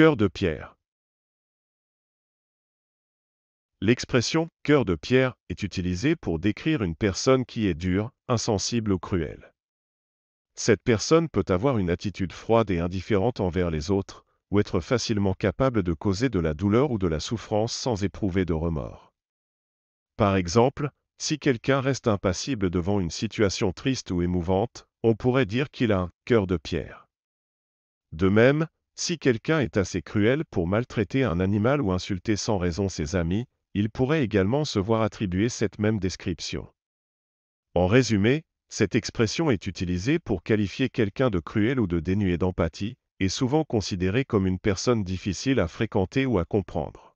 Cœur de pierre. L'expression cœur de pierre est utilisée pour décrire une personne qui est dure, insensible ou cruelle. Cette personne peut avoir une attitude froide et indifférente envers les autres, ou être facilement capable de causer de la douleur ou de la souffrance sans éprouver de remords. Par exemple, si quelqu'un reste impassible devant une situation triste ou émouvante, on pourrait dire qu'il a un cœur de pierre. De même, si quelqu'un est assez cruel pour maltraiter un animal ou insulter sans raison ses amis, il pourrait également se voir attribuer cette même description. En résumé, cette expression est utilisée pour qualifier quelqu'un de cruel ou de dénué d'empathie, et souvent considérée comme une personne difficile à fréquenter ou à comprendre.